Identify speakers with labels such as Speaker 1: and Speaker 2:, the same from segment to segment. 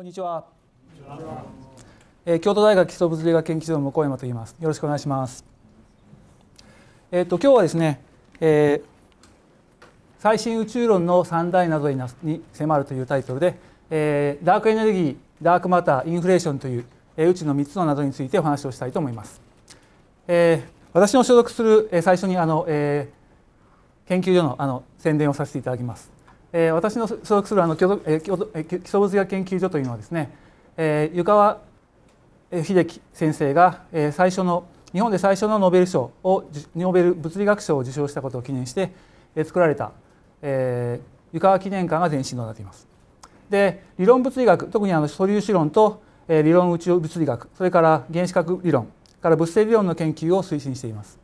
Speaker 1: こんにちは。えー、京都大学基礎物理学研究所の向山と言います。よろしくお願いします。えっ、ー、と今日はですね、えー、最新宇宙論の三大などにに迫るというタイトルで、えー、ダークエネルギー、ダークマター、インフレーションという、えー、宇宙の三つの謎についてお話をしたいと思います。えー、私の所属する、えー、最初にあの、えー、研究所のあの宣伝をさせていただきます。えー、私の所属するあの基礎,、えー、基礎物理学研究所というのはですね、えー、湯川秀樹先生が、えー、最初の日本で最初のノーベル賞をノーベル物理学賞を受賞したことを記念して、えー、作られた、えー、湯川記念館が前身となっています。で理論物理学特にあの素粒子論と、えー、理論宇宙物理学それから原子核理論から物性理論の研究を推進しています。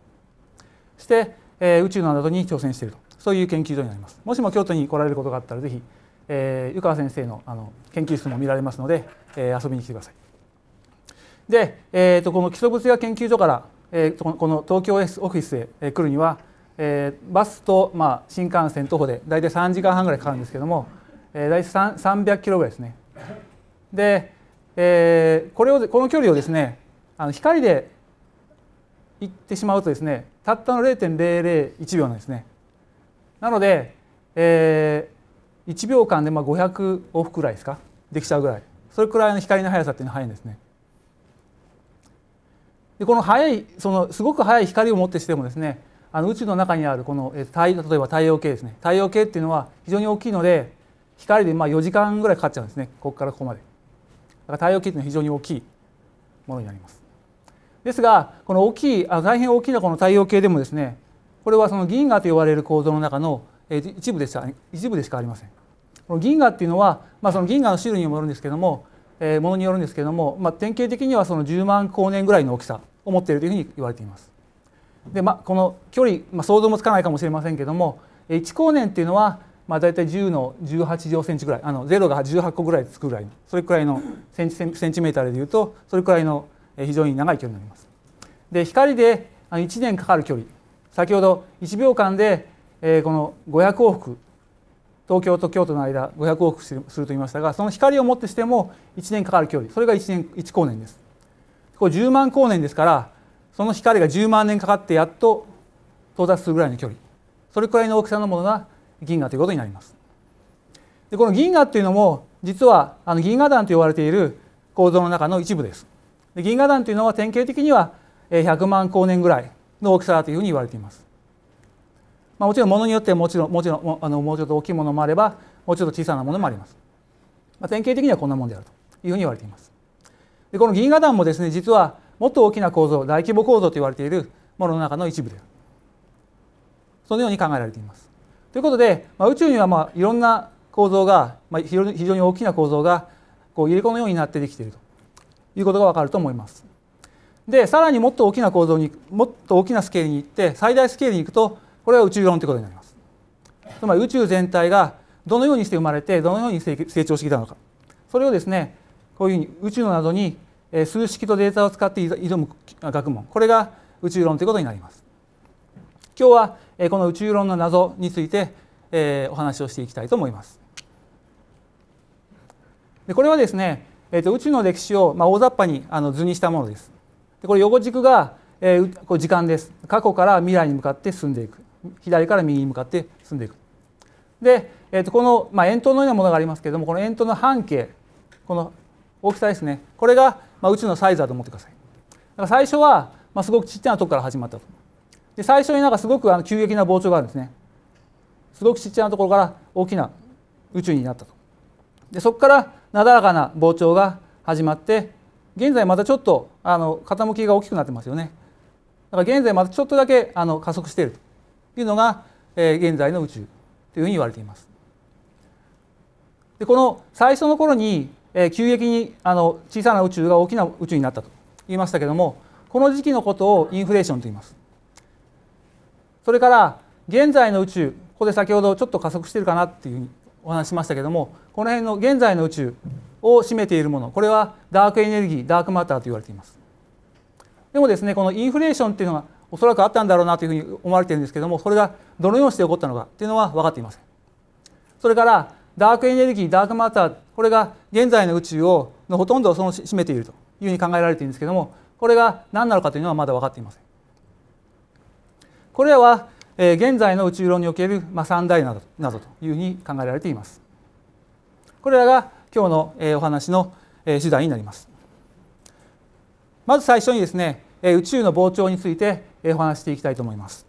Speaker 1: そして、えー、宇宙の謎に挑戦していると。そういう研究所になりますもしも京都に来られることがあったらぜひ、えー、湯川先生のあの研究室も見られますので、えー、遊びに来てくださいで、えーと、この基礎物理学研究所から、えーと、この東京オフィスへ来るには、えー、バスと、まあ、新幹線徒歩で大体3時間半ぐらいかかるんですけども、えー、大体300キロぐらいですねで、えー、これをこの距離をですねあの光で行ってしまうとですねたったの0.001秒なんですねなので、えー、1秒間でまあ500往復ぐらいですかできちゃうぐらいそれくらいの光の速さっていうのは速いんですね。でこの速いそのすごく速い光をもってしてもですねあの宇宙の中にあるこの太例えば太陽系ですね太陽系っていうのは非常に大きいので光でまあ4時間ぐらいかかっちゃうんですねここからここまで。だから太陽系っていうのは非常に大きいものになります。ですがこの大きいあ大変大きなこの太陽系でもですねこれはその銀河と呼ばれる構造の中の一部でし一部でしかありません。この銀河っていうのは、まあ、その銀河の種類にもよるんですけども、えー、ものによるんですけども、まあ、典型的にはその10万光年ぐらいの大きさを持っているというふうに言われています。で、まあ、この距離、まあ、想像もつかないかもしれませんけども1光年っていうのは、まあ、大体10の18乗センチぐらいあの0が18個ぐらいつくぐらいそれくらいのセンチセンチメーターでいうとそれくらいの非常に長い距離になります。で光で1年かかる距離先ほど1秒間で、えこの500往復東京と京都の間500往復すると言いましたがその光をもってしても1年かかる距離それが1年1光年です。これ10万光年ですからその光が10万年かかってやっと到達するぐらいの距離それくらいの大きさのものが銀河ということになります。でこの銀河っていうのも実はあの銀河団と呼ばれている構造の中の一部です。で銀河団というのは典型的には100万光年ぐらいの大きさだというふうに言われています。まあ、もちろんものによってもちろんもちろんあのもうちょっと大きいものもあればもうちょっと小さなものもあります。まあ、典型的にはこんなものであるというふうに言われています。でこの銀河団もですね実はもっと大きな構造大規模構造と言われているものの中の一部であるそのように考えられています。ということで、まあ、宇宙にはまあいろんな構造が、まあ、非常に大きな構造がこう入れ子のようになってできているということがわかると思います。でさらにもっと大きな構造にもっと大きなスケールに行って最大スケールに行くとこれは宇宙論ということになります。つまり宇宙全体がどのようにして生まれてどのように成長してきたのかそれをですねこういうふうに宇宙の謎に数式とデータを使って挑む学問これが宇宙論ということになります。今日はこの宇宙論の謎についてお話をしていきたいと思います。でこれはですね、えと宇宙の歴史をまあ大雑把にあの図にしたものです。これ横軸が、えー、こう時間です過去から未来に向かって進んでいく左から右に向かって進んでいくで、えー、とこの、まあ、円筒のようなものがありますけれどもこの円筒の半径この大きさですねこれが、まあ、宇宙のサイズだと思ってくださいだから最初は、まあ、すごくちっちゃなとこから始まったとで最初になんかすごくあの急激な膨張があるんですねすごくちっちゃなところから大きな宇宙になったとでそこからなだらかな膨張が始まって現在またちょっとあの傾きが大きくなってますよね。だから現在またちょっとだけあの加速しているというのが、えー、現在の宇宙というふうに言われています。でこの最初の頃に、えー、急激にあの小さな宇宙が大きな宇宙になったと言いましたけどもこの時期のことをインフレーションと言います。それから現在の宇宙ここで先ほどちょっと加速しているかなっていうふうにお話ししましたけどもこの辺の現在の宇宙を占めているものこれはダークエネルギーダークマターと言われていますでもですねこのインフレーションっていうのはおそらくあったんだろうなというふうに思われているんですけどもそれがどのようにして起こったのかっていうのは分かっていませんそれからダークエネルギーダークマターこれが現在の宇宙をのほとんどをその占めているというふうに考えられているんですけどもこれが何なのかというのはまだ分かっていませんこれらは現在の宇宙論における3大などなどというふうに考えられていますこれらが今日の、えお話の、え手段になりますまず最初にですね、え宇宙の膨張について、えお話していきたいと思います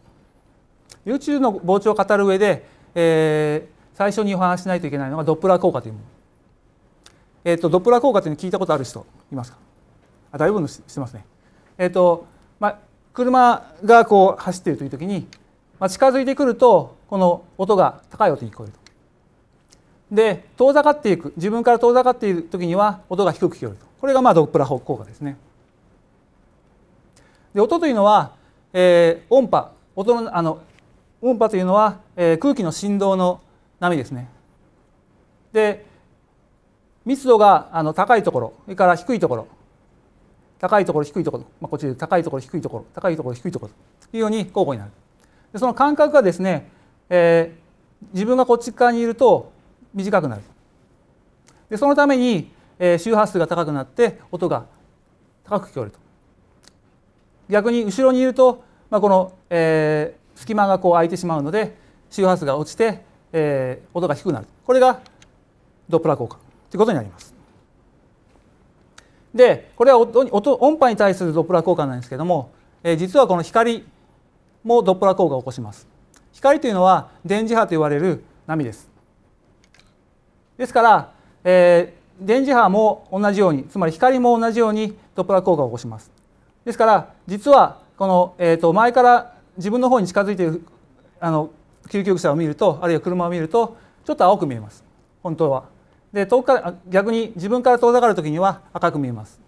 Speaker 1: 宇宙の膨張を語る上で、え最初にお話しないといけないのがドップラー効果というものえっと、ドップラー効果というの聞いたことある人いますかあだいぶのしてますね。えっとまあ、車がこう走っているという時に、まあ、近づいてくるとこの音が高い音に聞こえると。で遠ざかっていく自分から遠ざかっている時には音が低く聞こえるとこれがまあドップラー効果ですね。で音というのは、えー、音波音のあの音波というのは、えー、空気の振動の波ですね。で密度があの高いところそれから低いところ高いところ低いところ、まあ、こっちで高いところ低いところ高いところ低いところというように交互になる。でその感覚がですね、えー、自分がこっち側にいると短くなるでそのために、え周波数が高くなって音が高く聞こえると逆に後ろにいると、まあ、この、えー、隙間がこう空いてしまうので周波数が落ちて、えー、音が低くなるこれがドップラー効果ということになりますでこれは音音音波に対するドップラー効果なんですけども、えー、実はこの光もドップラー効果を起こします光というのは電磁波と言われる波ですですから、えー、電磁波も同じようにつまり光も同じようにドップラー効果を起こします。ですから実はこの、えー、と前から自分の方に近づいているあの救急車を見るとあるいは車を見るとちょっと青く見えます本当は。で遠くから逆に自分から遠ざかるときには赤く見えます。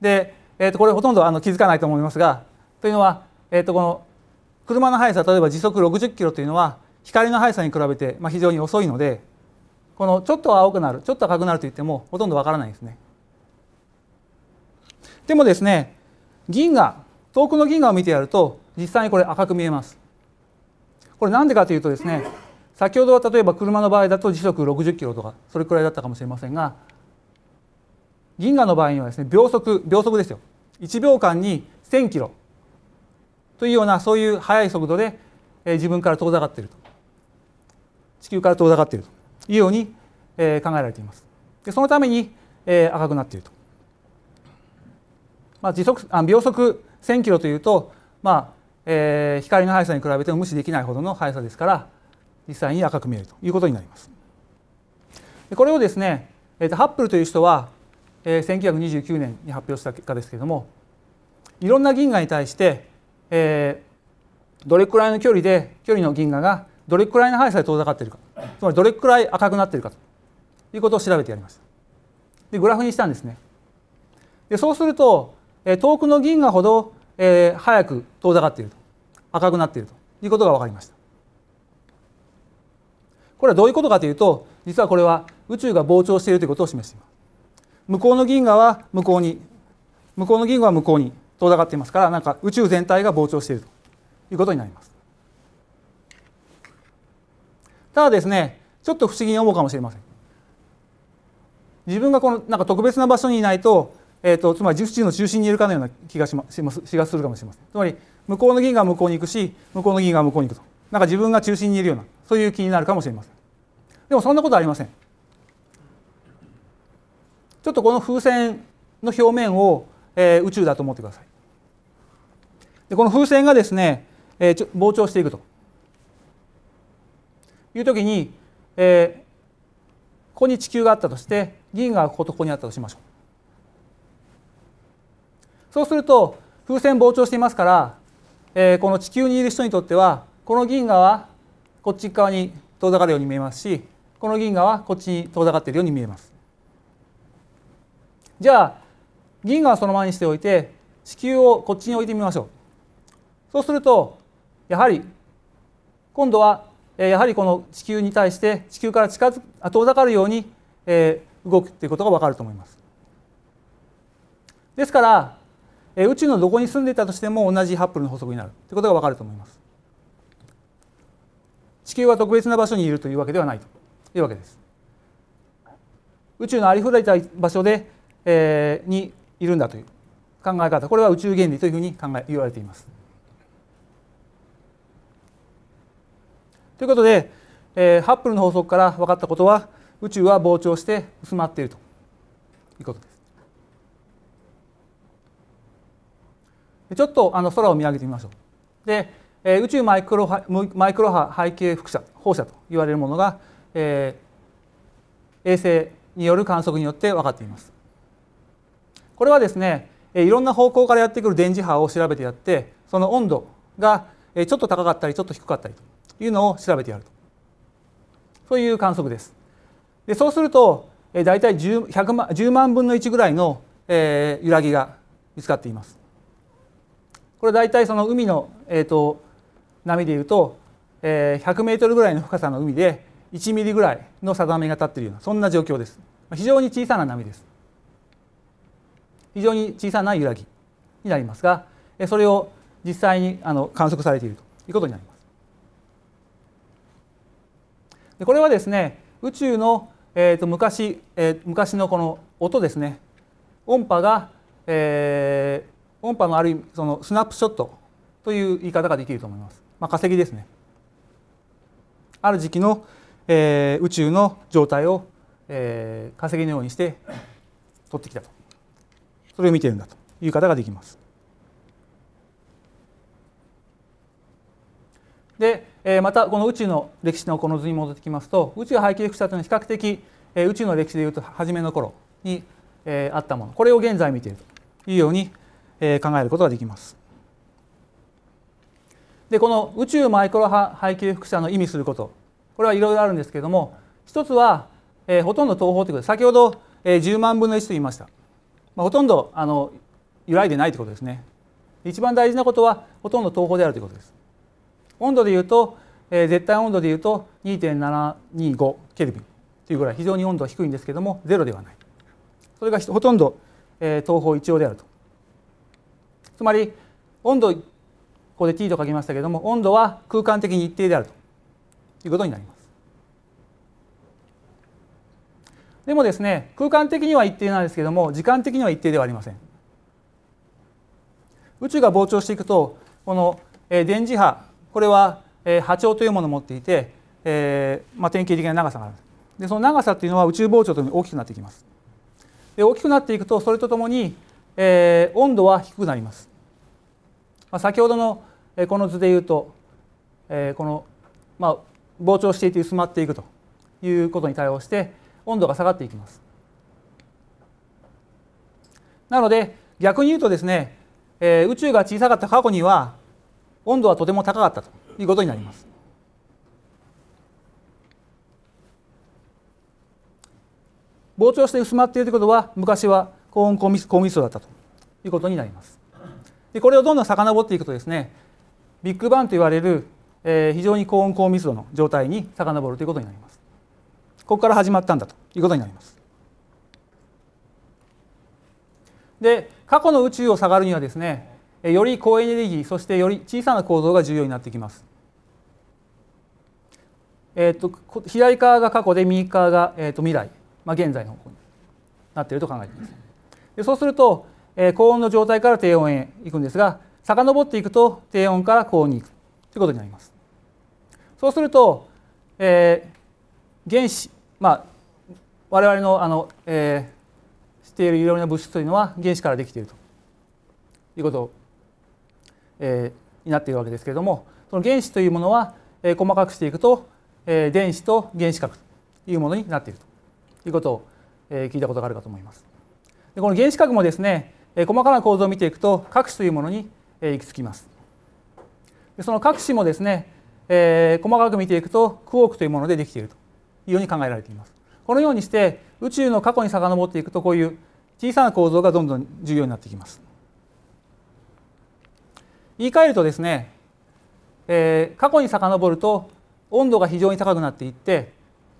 Speaker 1: で、えー、とこれほとんどあの気づかないと思いますがというのは、えー、とこの車の速さ例えば時速60キロというのは光の速さに比べて、まあ、非常に遅いのでこのちょっと青くなるちょっと赤くなると言ってもほとんどわからないですねでもですね銀河遠くの銀河を見てやると実際にこれ赤く見えますこれなんでかというとですね先ほどは例えば車の場合だと時速60キロとかそれくらいだったかもしれませんが銀河の場合にはですね秒速秒速ですよ1秒間に1000キロというようなそういう速い速度で自分から遠ざかっていると地球から遠ざかっているというように、え考えられています。でそのために、え赤くなっていると。まあ、時速あ秒速1000キロというと、まあえー、光の速さに比べても無視できないほどの速さですから実際に赤く見えるということになります。これをですね、えー、とハップルという人は、えー、1929年に発表した結果ですけれどもいろんな銀河に対して、えー、どれくらいの距離で距離の銀河がどれくらいの速さで遠ざかっているかつまりどれくらい赤くなっているかということを調べてやりましたでグラフにしたんですねでそうすると、え遠くの銀河ほど、え早く遠ざかっていると赤くなっているということが分かりましたこれはどういうことかというと実はこれは宇宙が膨張しているということを示しています向こうの銀河は向こうに向こうの銀河は向こうに遠ざかっていますからなんか宇宙全体が膨張しているということになりますただですねちょっと不思議に思うかもしれません自分がこのなんか特別な場所にいないと,、えーと、つまり地宙の中心にいるかのような気がしますしがするかもしれませんつまり向こうの銀河は向こうに行くし向こうの銀河は向こうに行くとなんか自分が中心にいるようなそういう気になるかもしれませんでもそんなことありませんちょっとこの風船の表面を、えー、宇宙だと思ってくださいでこの風船がですね、えー、ちょ膨張していくという時に、えー、ここに地球があったとして銀河がこことここにあったとしましょう。そうすると風船膨張していますから、えー、この地球にいる人にとってはこの銀河はこっち側に遠ざかるように見えますしこの銀河はこっちに遠ざかっているように見えます。じゃあ銀河はそのままにしておいて地球をこっちに置いてみましょう。そうするとやはり今度はやはりこの地球に対して地球から近づく遠ざかるように動くということがわかると思います。ですから宇宙のどこに住んでいたとしても同じハッブルの法則になるということがわかると思います。地球は特別な場所にいるというわけではないというわけです。宇宙のありふれた場所で、えー、にいるんだという考え方これは宇宙原理というふうに考え言われています。ということで、えー、ハッブルの法則から分かったことは宇宙は膨張して薄まっているということです。ちょっとあの空を見上げてみましょう。で、えー、宇宙マイクロマイクロ波背景輻射放射と言われるものが、えー、衛星による観測によって分かっています。これはですね、えいろんな方向からやってくる電磁波を調べてやってその温度がちょっと高かったりちょっと低かったりというのを調べてやるとそういう観測です。でそうすると大体 10, 100万10万分の1ぐらいの、えー、揺らぎが見つかっています。これ大体その海の、えーと、波でいうと、えー、100メートルぐらいの深さの海で1ミリぐらいの定めが立っているようなそんな状況です。非常に小さな波です。非常に小さな揺らぎになりますがそれを実際にあの観測されているということになります。でこれはですね宇宙の、えーと、昔、えー、昔のこの音ですね音波が、えー、音波のある意味そのスナップショットという言い方ができると思います、まあ、化石ですねある時期の、えー、宇宙の状態を、えー、化石のようにして取ってきたとそれを見てるんだという方ができますでえまたこの宇宙の歴史のこの図に戻ってきますと宇宙背景副車というのは比較的、え宇宙の歴史でいうと初めの頃に、えあったものこれを現在見ているというように、え考えることができます。でこの宇宙マイクロ波背景副車の意味することこれはいろいろあるんですけれども一つは、えほとんど東方ということで先ほど、え10万分の1と言いました、まあ、ほとんどあの揺らいでないということですね一番大事なことはほとんど東方であるということです温度でいうと、えー、絶対温度でいうと2.725ケルビンというぐらい非常に温度は低いんですけどもゼロではないそれがほとんど、えー、東方一応であるとつまり温度ここで T と書きましたけども温度は空間的に一定であるということになりますでもですね空間的には一定なんですけども時間的には一定ではありません宇宙が膨張していくとこの電磁波これは、えー、波長というものを持っていて、えーまあ、典型的な長さがあるでその長さというのは宇宙膨張というのに大きくなってきますで大きくなっていくとそれとともに、えー、温度は低くなります、まあ、先ほどの、えー、この図でいうと、えー、この、まあ、膨張していて薄まっていくということに対応して温度が下がっていきますなので逆に言うとですね、えー、宇宙が小さかった過去には温度はとても高かったということになります。膨張して薄まっているということは昔は高温高密度だったということになります。でこれをどんどん遡っていくとですねビッグバンと言われる、えー、非常に高温高密度の状態に遡るということになります。ここから始まったんだということになります。で過去の宇宙を下がるにはですねより高エネルギーそしてより小さな構造が重要になってきます。えーと、左側が過去で右側が、えーと、と未来、まあ、現在の方向になっていると考えています。でそうすると、えー、高温の状態から低温へ行くんですが遡っていくと低温から高温に行くということになります。そうすると、えー、原子、まあ、我々のあの、えー、しているいろいろな物質というのは原子からできているということえー、になっているわけですけれどもその原子というものは、えー、細かくしていくと、えー、電子と原子核というものになっているということを、えー、聞いたことがあるかと思います。でこの原子核もですね、えー、細かな構造を見ていくと核子というものに、えー、行き着きます。でその核子もですね、えー、細かく見ていくとクォークというものでできているというように考えられています。このようにして宇宙の過去に遡っていくとこういう小さな構造がどんどん重要になってきます。言い換えるとですね、えー、過去に遡ると温度が非常に高くなっていって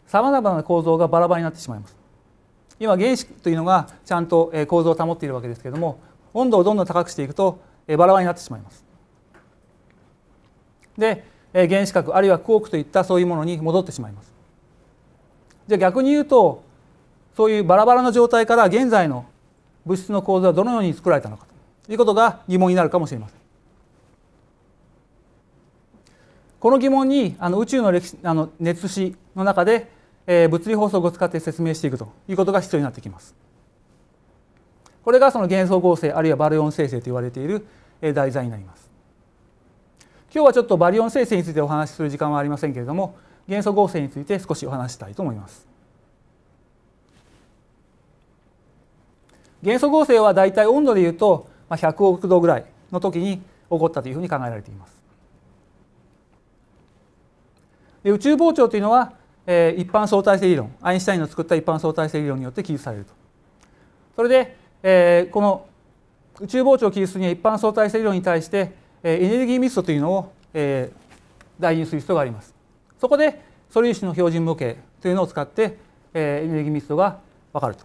Speaker 1: さまざまな構造がバラバラになってしまいます今原子というのがちゃんと構造を保っているわけですけれども温度をどんどん高くしていくとバラバラになってしまいますで原子核あるいはクォークといったそういうものに戻ってしまいますじゃあ逆に言うとそういうバラバラの状態から現在の物質の構造はどのように作られたのかということが疑問になるかもしれませんこの疑問にあの宇宙の歴史あの熱史の中で、えー、物理法則を使って説明していくということが必要になってきます。これがその元素合成あるいはバリオン生成と言われているえ題材になります。今日はちょっとバリオン生成についてお話しする時間はありませんけれども元素合成について少しお話したいと思います。元素合成はだいたい温度でいうと100億度ぐらいの時に起こったというふうに考えられています。で宇宙膨張というのは、えー、一般相対性理論アインシュタインの作った一般相対性理論によって記述されると。それで、えー、この宇宙膨張を記述するには一般相対性理論に対して、えー、エネルギー密度というのを、えー、代入する必要があります。そこで素粒子の標準模型というのを使って、えー、エネルギー密度が分かると。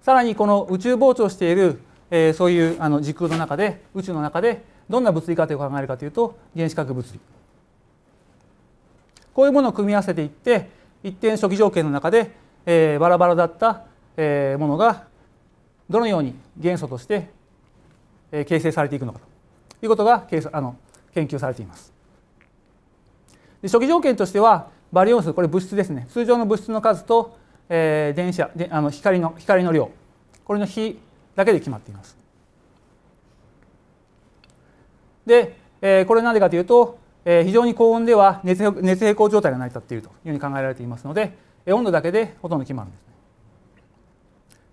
Speaker 1: さらにこの宇宙膨張している、えー、そういうあの時空の中で宇宙の中でどんな物理過程を考えるかというと原子核物理。こういうものを組み合わせていって一定初期条件の中で、えー、バラバラだった、えー、ものがどのように元素として、えー、形成されていくのかということがあの研究されています。で初期条件としてはバリオン数これ物質ですね通常の物質の数と、えー、電車であの光の光の量これの比だけで決まっています。で、えこれなんでかというとえ非常に高温では熱熱平衡状態が成り立っているというふうに考えられていますので、え温度だけでほとんど決まるんですね。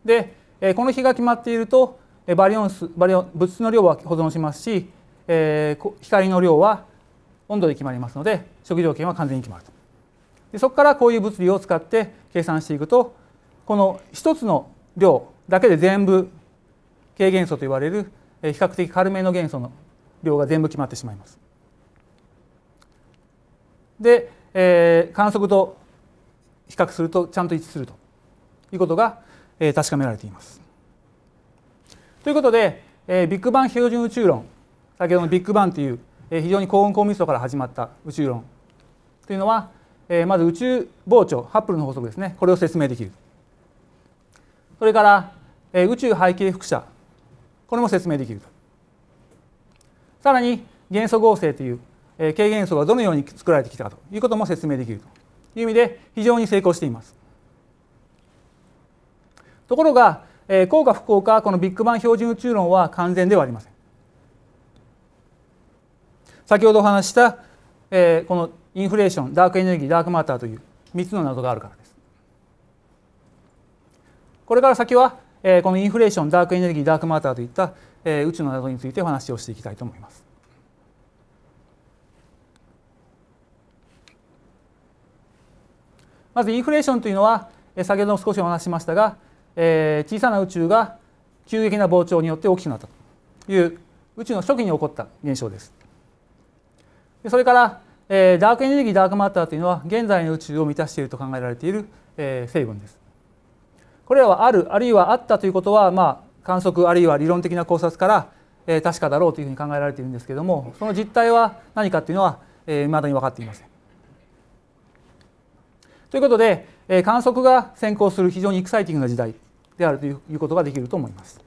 Speaker 1: で、えこの比が決まっていると、えバリオンバリオン物質の量は保存しますし、え光の量は温度で決まりますので初期条件は完全に決まると。でそこからこういう物理を使って計算していくとこの1つの量だけで全部軽元素といわれる比較的軽めの元素の量が全部決まってしまいます。で、えー、観測と比較するとちゃんと一致するということが、えー、確かめられています。ということで、えー、ビッグバン標準宇宙論先ほどのビッグバンという、えー、非常に高温高密度から始まった宇宙論というのは、えー、まず宇宙膨張ハッブルの法則ですねこれを説明できるそれから、えー、宇宙背景輻射これも説明できるとさらに元素合成という軽減素がどのように作られてきたかということも説明できるという意味で非常に成功しています。ところが幸か不幸かこのビッグバン標準宇宙論は完全ではありません。先ほどお話したこのインフレーションダークエネルギーダークマターという3つの謎があるからです。これから先はこのインフレーションダークエネルギーダークマターといった宇宙の謎についてお話をしていきたいと思います。まずインフレーションというのは先ほども少しお話しましたが、えー、小さな宇宙が急激な膨張によって大きくなったという宇宙の初期に起こった現象です。でそれから、えー、ダークエネルギーダークマターというのは現在の宇宙を満たしていると考えられている、えー、成分です。これらはあるあるいはあったということは、まあ、観測あるいは理論的な考察から、えー、確かだろうというふうに考えられているんですけれどもその実態は何かというのは、えー、未だに分かっていません。ということで、え観測が先行する非常にエキサイティングな時代であるということができると思います。